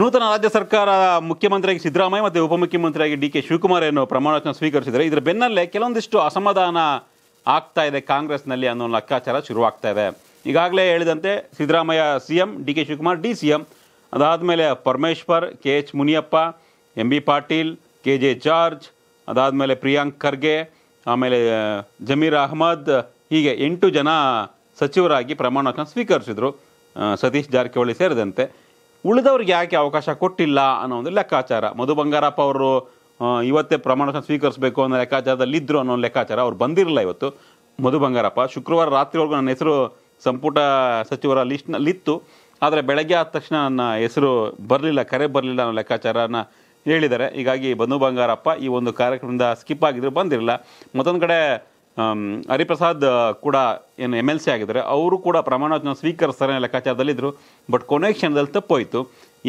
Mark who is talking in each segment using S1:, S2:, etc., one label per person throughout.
S1: ನೂತನ ರಾಜ್ಯ ಸರ್ಕಾರ ಮುಖ್ಯಮಂತ್ರಿಯಾಗಿ ಸಿದ್ದರಾಮಯ್ಯ ಮತ್ತು ಉಪಮುಖ್ಯಮಂತ್ರಿಯಾಗಿ ಡಿ ಕೆ ಶಿವಕುಮಾರ್ ಏನು ಪ್ರಮಾಣವಚನ ಸ್ವೀಕರಿಸಿದರೆ ಇದರ ಬೆನ್ನಲ್ಲೇ ಕೆಲವೊಂದಿಷ್ಟು ಅಸಮಾಧಾನ ಆಗ್ತಾ ಇದೆ ಕಾಂಗ್ರೆಸ್ನಲ್ಲಿ ಅನ್ನೋ ಲೆಕ್ಕಾಚಾರ ಶುರುವಾಗ್ತಾ ಇದೆ ಈಗಾಗಲೇ ಹೇಳಿದಂತೆ Siddaramaiah C M D K Shivakumar D C M ಅದಾದಮೇಲೆ Parameshwar K H Muniyappa M B Patil K J George ಅದಾದಮೇಲೆ ಪ್ರಿಯಾಂಕ್ ಖರ್ಗೆ ಆಮೇಲೆ ಜಮೀರ್ ಅಹಮದ್ ಹೀಗೆ ಎಂಟು ಜನ ಸಚಿವರಾಗಿ ಪ್ರಮಾಣವಚನ ಸ್ವೀಕರಿಸಿದರು ಸತೀಶ್ ಜಾರಕಿಹೊಳಿ ಸೇರಿದಂತೆ ಉಳಿದವ್ರಿಗೆ ಯಾಕೆ ಅವಕಾಶ ಕೊಟ್ಟಿಲ್ಲ ಅನ್ನೋ ಒಂದು ಲೆಕ್ಕಾಚಾರ ಮಧು ಬಂಗಾರಪ್ಪ ಅವರು ಇವತ್ತೇ ಪ್ರಮಾಣ ಸ್ವೀಕರಿಸಬೇಕು ಅನ್ನೋ ಲೆಕ್ಕಾಚಾರದಲ್ಲಿ ಇದ್ರು ಅನ್ನೋ ಲೆಕ್ಕಾಚಾರ ಅವ್ರು ಬಂದಿರಲಿಲ್ಲ ಇವತ್ತು ಮಧು ಬಂಗಾರಪ್ಪ ಶುಕ್ರವಾರ ರಾತ್ರಿವರೆಗೂ ನನ್ನ ಹೆಸರು ಸಂಪುಟ ಸಚಿವರ ಲಿಸ್ಟ್ನಲ್ಲಿತ್ತು ಆದರೆ ಬೆಳಗ್ಗೆ ಆದ ತಕ್ಷಣ ನನ್ನ ಹೆಸರು ಬರಲಿಲ್ಲ ಕರೆ ಬರಲಿಲ್ಲ ಅನ್ನೋ ಲೆಕ್ಕಾಚಾರನ ಹೇಳಿದ್ದಾರೆ ಹೀಗಾಗಿ ಮಧು ಬಂಗಾರಪ್ಪ ಈ ಒಂದು ಕಾರ್ಯಕ್ರಮದಿಂದ ಸ್ಕಿಪ್ ಆಗಿದ್ರು ಬಂದಿರಲಿಲ್ಲ ಮತ್ತೊಂದು ಕಡೆ ಹರಿಪ್ರಸಾದ್ ಕೂಡ ಏನು ಎಮ್ ಎಲ್ ಸಿ ಆಗಿದ್ದಾರೆ ಅವರು ಕೂಡ ಪ್ರಮಾಣವಚನ ಸ್ವೀಕರಿಸ್ತಾರೆ ಲೆಕ್ಕಾಚಾರದಲ್ಲಿದ್ದರು ಬಟ್ ಕೊನೆ ಕ್ಷಣದಲ್ಲಿ ತಪ್ಪೋಯಿತು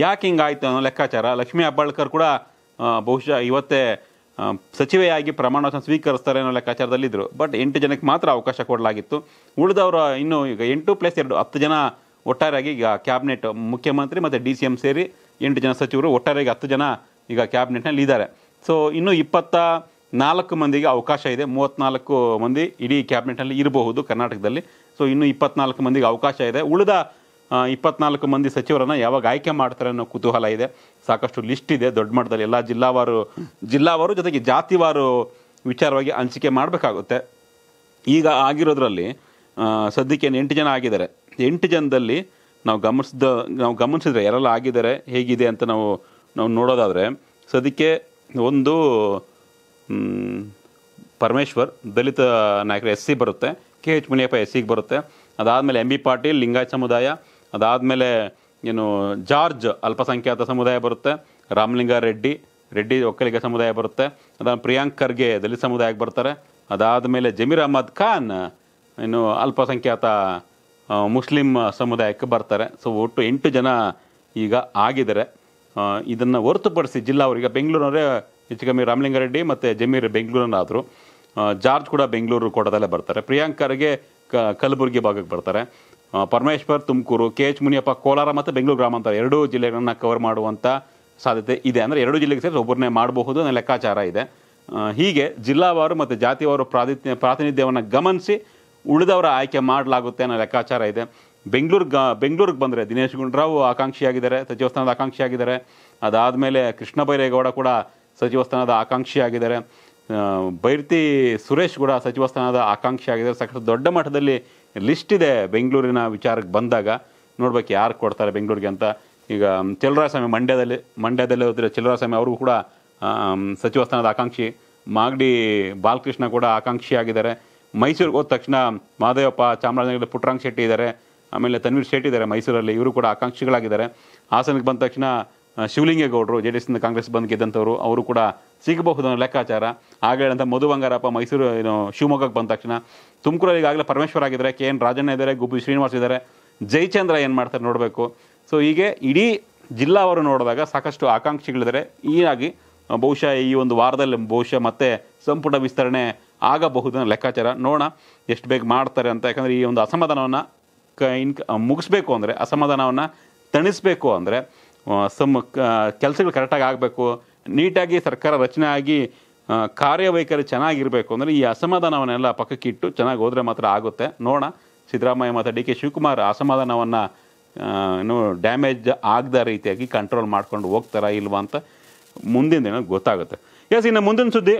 S1: ಯಾಕೆ ಹಿಂಗಾಯಿತು ಅನ್ನೋ ಲೆಕ್ಕಾಚಾರ ಲಕ್ಷ್ಮೀ ಅಬ್ಬಾಳ್ಕರ್ ಕೂಡ ಬಹುಶಃ ಇವತ್ತೇ ಸಚಿವೆಯಾಗಿ ಪ್ರಮಾಣವಚನ ಸ್ವೀಕರಿಸ್ತಾರೆ ಅನ್ನೋ ಲೆಕ್ಕಾಚಾರದಲ್ಲಿದ್ದರು ಬಟ್ ಎಂಟು ಜನಕ್ಕೆ ಮಾತ್ರ ಅವಕಾಶ ಕೊಡಲಾಗಿತ್ತು ಉಳಿದವರು ಇನ್ನೂ ಈಗ ಎಂಟು ಪ್ಲಸ್ ಎರಡು ಹತ್ತು ಜನ ಒಟ್ಟಾರೆಯಾಗಿ ಈಗ ಕ್ಯಾಬಿನೆಟ್ ಮುಖ್ಯಮಂತ್ರಿ ಮತ್ತು ಡಿ ಸಿ ಎಮ್ ಸೇರಿ ಎಂಟು ಜನ ಸಚಿವರು ಒಟ್ಟಾರೆಯಾಗಿ ಹತ್ತು ಜನ ಈಗ ಕ್ಯಾಬಿನೆಟ್ನಲ್ಲಿ ಇದ್ದಾರೆ ಸೊ ಇನ್ನೂ ಇಪ್ಪತ್ತ ನಾಲ್ಕು ಮಂದಿಗೆ ಅವಕಾಶ ಇದೆ ಮೂವತ್ತ್ನಾಲ್ಕು ಮಂದಿ ಇಡೀ ಕ್ಯಾಬಿನೆಟ್ನಲ್ಲಿ ಇರಬಹುದು ಕರ್ನಾಟಕದಲ್ಲಿ ಸೊ ಇನ್ನೂ ಇಪ್ಪತ್ನಾಲ್ಕು ಮಂದಿಗೆ ಅವಕಾಶ ಇದೆ ಉಳಿದ ಇಪ್ಪತ್ನಾಲ್ಕು ಮಂದಿ ಸಚಿವರನ್ನು ಯಾವಾಗ ಆಯ್ಕೆ ಮಾಡ್ತಾರೆ ಅನ್ನೋ ಕುತೂಹಲ ಇದೆ ಸಾಕಷ್ಟು ಲಿಸ್ಟ್ ಇದೆ ದೊಡ್ಡ ಮಟ್ಟದಲ್ಲಿ ಎಲ್ಲ ಜಿಲ್ಲಾವಾರು ಜಿಲ್ಲಾವಾರು ಜೊತೆಗೆ ಜಾತಿವಾರು ವಿಚಾರವಾಗಿ ಹಂಚಿಕೆ ಮಾಡಬೇಕಾಗುತ್ತೆ ಈಗ ಆಗಿರೋದ್ರಲ್ಲಿ ಸದ್ಯಕ್ಕೆ ಎಂಟು ಜನ ಆಗಿದ್ದಾರೆ ಎಂಟು ಜನದಲ್ಲಿ ನಾವು ಗಮನಿಸಿದ ನಾವು ಗಮನಿಸಿದರೆ ಯಾರೆಲ್ಲ ಆಗಿದ್ದಾರೆ ಹೇಗಿದೆ ಅಂತ ನಾವು ನಾವು ನೋಡೋದಾದರೆ ಸದ್ಯಕ್ಕೆ ಒಂದು ಪರಮೇಶ್ವರ್ ದಲಿತ ನಾಯಕರು ಎಸ್ ಸಿ ಬರುತ್ತೆ ಕೆ ಎಚ್ ಮುನಿಯಪ್ಪ ಎಸ್ ಸಿಗೆ ಬರುತ್ತೆ ಅದಾದಮೇಲೆ ಎಂ ಬಿ ಪಾಟೀಲ್ ಲಿಂಗಾಯತ್ ಸಮುದಾಯ ಅದಾದಮೇಲೆ ಏನು ಜಾರ್ಜ್ ಅಲ್ಪಸಂಖ್ಯಾತ ಸಮುದಾಯ ಬರುತ್ತೆ ರಾಮಲಿಂಗ ರೆಡ್ಡಿ ರೆಡ್ಡಿ ಒಕ್ಕಲಿಗ ಸಮುದಾಯ ಬರುತ್ತೆ ಅದಾದ ಪ್ರಿಯಾಂಕ್ ಖರ್ಗೆ ದಲಿತ ಸಮುದಾಯಕ್ಕೆ ಬರ್ತಾರೆ ಅದಾದಮೇಲೆ ಜಮೀರ್ ಅಹಮದ್ ಖಾನ್ ಏನು ಅಲ್ಪಸಂಖ್ಯಾತ ಮುಸ್ಲಿಂ ಸಮುದಾಯಕ್ಕೆ ಬರ್ತಾರೆ ಸೊ ಒಟ್ಟು ಎಂಟು ಜನ ಈಗ ಆಗಿದ್ದಾರೆ ಇದನ್ನು ಹೊರತುಪಡಿಸಿ ಜಿಲ್ಲಾ ಅವರಿಗೆ ಬೆಂಗಳೂರಿನವರೇ ಹೆಚ್ಚು ಕಮ್ಮಿ ರಾಮಲಿಂಗಾರೆಡ್ಡಿ ಮತ್ತು ಜಮೀರ್ ಬೆಂಗಳೂರನ್ನಾದರು ಜಾರ್ಜ್ ಕೂಡ ಬೆಂಗಳೂರು ಕೋಟದಲ್ಲೇ ಬರ್ತಾರೆ ಪ್ರಿಯಾಂಕ್ ಖರ್ಗೆ ಕಲಬುರಗಿ ಭಾಗಕ್ಕೆ ಬರ್ತಾರೆ ಪರಮೇಶ್ವರ್ ತುಮಕೂರು ಕೆ ಎಚ್ ಮುನಿಯಪ್ಪ ಕೋಲಾರ ಮತ್ತು ಬೆಂಗಳೂರು ಗ್ರಾಮಾಂತರ ಎರಡೂ ಜಿಲ್ಲೆಗಳನ್ನು ಕವರ್ ಮಾಡುವಂಥ ಸಾಧ್ಯತೆ ಇದೆ ಅಂದರೆ ಎರಡು ಜಿಲ್ಲೆಗೆ ಸೇರಿ ಒಬ್ಬರನ್ನೇ ಮಾಡಬಹುದು ಅನ್ನೋ ಲೆಕ್ಕಾಚಾರ ಇದೆ ಹೀಗೆ ಜಿಲ್ಲಾವಾರು ಮತ್ತು ಜಾತಿವಾರು ಪ್ರಾತಿನಿಧ್ಯ ಪ್ರಾತಿನಿಧ್ಯವನ್ನು ಗಮನಿಸಿ ಉಳಿದವರ ಆಯ್ಕೆ ಮಾಡಲಾಗುತ್ತೆ ಅನ್ನೋ ಲೆಕ್ಕಾಚಾರ ಇದೆ ಬೆಂಗಳೂರು ಗ ಬೆಂಗಳೂರಿಗೆ ಬಂದರೆ ದಿನೇಶ್ ಗುಂಡೂರಾವ್ ಆಕಾಂಕ್ಷಿಯಾಗಿದ್ದಾರೆ ಸಚಿವ ಸ್ಥಾನದ ಆಕಾಂಕ್ಷಿಯಾಗಿದ್ದಾರೆ ಅದಾದಮೇಲೆ ಕೃಷ್ಣ ಬೈರೇಗೌಡ ಕೂಡ ಸಚಿವ ಸ್ಥಾನದ ಆಕಾಂಕ್ಷಿಯಾಗಿದ್ದಾರೆ ಬೈರ್ತಿ ಸುರೇಶ್ ಕೂಡ ಸಚಿವ ಸ್ಥಾನದ ಆಕಾಂಕ್ಷಿಯಾಗಿದ್ದಾರೆ ಸಾಕಷ್ಟು ದೊಡ್ಡ ಮಟ್ಟದಲ್ಲಿ ಲಿಸ್ಟ್ ಇದೆ ಬೆಂಗಳೂರಿನ ವಿಚಾರಕ್ಕೆ ಬಂದಾಗ ನೋಡ್ಬೇಕು ಯಾರು ಕೊಡ್ತಾರೆ ಬೆಂಗಳೂರಿಗೆ ಅಂತ ಈಗ ಚಲರಾಸ್ವಾಮಿ ಮಂಡ್ಯದಲ್ಲಿ ಮಂಡ್ಯದಲ್ಲಿ ಹೋದರೆ ಚಲರಾಸ್ವಾಮಿ ಅವರು ಕೂಡ ಸಚಿವ ಸ್ಥಾನದ ಆಕಾಂಕ್ಷಿ ಮಾಗಡಿ ಬಾಲಕೃಷ್ಣ ಕೂಡ ಆಕಾಂಕ್ಷಿಯಾಗಿದ್ದಾರೆ ಮೈಸೂರಿಗೆ ಹೋದ ತಕ್ಷಣ ಮಾದೇವಪ್ಪ ಚಾಮರಾಜನಗರ ಪುಟ್ಟರಂಗ ಶೆಟ್ಟಿ ಇದ್ದಾರೆ ಆಮೇಲೆ ತನ್ವೀರ್ ಶೆಟ್ಟಿ ಇದ್ದಾರೆ ಮೈಸೂರಲ್ಲಿ ಇವರು ಕೂಡ ಆಕಾಂಕ್ಷಿಗಳಾಗಿದ್ದಾರೆ ಹಾಸನಕ್ಕೆ ಬಂದ ತಕ್ಷಣ ಶಿವಲಿಂಗೇಗೌಡರು ಜೆ ಡಿ ಎಸ್ನಿಂದ ಕಾಂಗ್ರೆಸ್ ಬಂದು ಗೆದ್ದಂಥವ್ರು ಅವರು ಕೂಡ ಸಿಗಬಹುದು ಅನ್ನೋ ಲೆಕ್ಕಾಚಾರ ಆಗ ಮಧು ಬಂಗಾರಪ್ಪ ಮೈಸೂರು ಏನು ಶಿವಮೊಗ್ಗಕ್ಕೆ ಬಂದ ತಕ್ಷಣ ತುಮಕೂರಲ್ಲಿ ಈಗಾಗಲೇ ಪರಮೇಶ್ವರ್ ಆಗಿದ್ದಾರೆ ಕೆ ಎನ್ ರಾಜಣ್ಣ ಇದ್ದಾರೆ ಗುಬ್ಬಿ ಶ್ರೀನಿವಾಸ್ ಇದ್ದಾರೆ ಜಯಚಂದ್ರ ಏನು ಮಾಡ್ತಾರೆ ನೋಡಬೇಕು ಸೊ ಹೀಗೆ ಇಡೀ ಜಿಲ್ಲಾವರು ನೋಡಿದಾಗ ಸಾಕಷ್ಟು ಆಕಾಂಕ್ಷಿಗಳಿದ್ದಾರೆ ಹೀಗಾಗಿ ಬಹುಶಃ ಈ ಒಂದು ವಾರದಲ್ಲಿ ಬಹುಶಃ ಮತ್ತೆ ಸಂಪುಟ ವಿಸ್ತರಣೆ ಆಗಬಹುದು ಲೆಕ್ಕಾಚಾರ ನೋಡೋಣ ಎಷ್ಟು ಬೇಗ ಮಾಡ್ತಾರೆ ಅಂತ ಯಾಕಂದರೆ ಈ ಒಂದು ಅಸಮಾಧಾನವನ್ನು ಕ ಇನ್ ಮುಗಿಸ್ಬೇಕು ಅಂದರೆ ಅಸಮಾಧಾನವನ್ನು ತಣಿಸಬೇಕು ಅಂದರೆ ಸಮ ಕೆಲಸಗಳು ಕರೆಕ್ಟಾಗಿ ಆಗಬೇಕು ನೀಟಾಗಿ ಸರ್ಕಾರ ರಚನೆ ಆಗಿ ಕಾರ್ಯವೈಖರಿ ಚೆನ್ನಾಗಿರಬೇಕು ಅಂದರೆ ಈ ಅಸಮಾಧಾನವನ್ನೆಲ್ಲ ಪಕ್ಕಕ್ಕಿಟ್ಟು ಚೆನ್ನಾಗಿ ಹೋದರೆ ಮಾತ್ರ ಆಗುತ್ತೆ ನೋಡೋಣ ಸಿದ್ದರಾಮಯ್ಯ ಮತ್ತು ಡಿ ಕೆ ಶಿವಕುಮಾರ್ ಅಸಮಾಧಾನವನ್ನು ಏನು ಡ್ಯಾಮೇಜ್ ಆಗದ ರೀತಿಯಾಗಿ ಕಂಟ್ರೋಲ್ ಮಾಡ್ಕೊಂಡು ಹೋಗ್ತಾರಾ ಇಲ್ವಾ ಅಂತ ಮುಂದಿನ ದಿನ ಗೊತ್ತಾಗುತ್ತೆ ಎಸ್ ಇನ್ನು ಮುಂದಿನ ಸುದ್ದಿ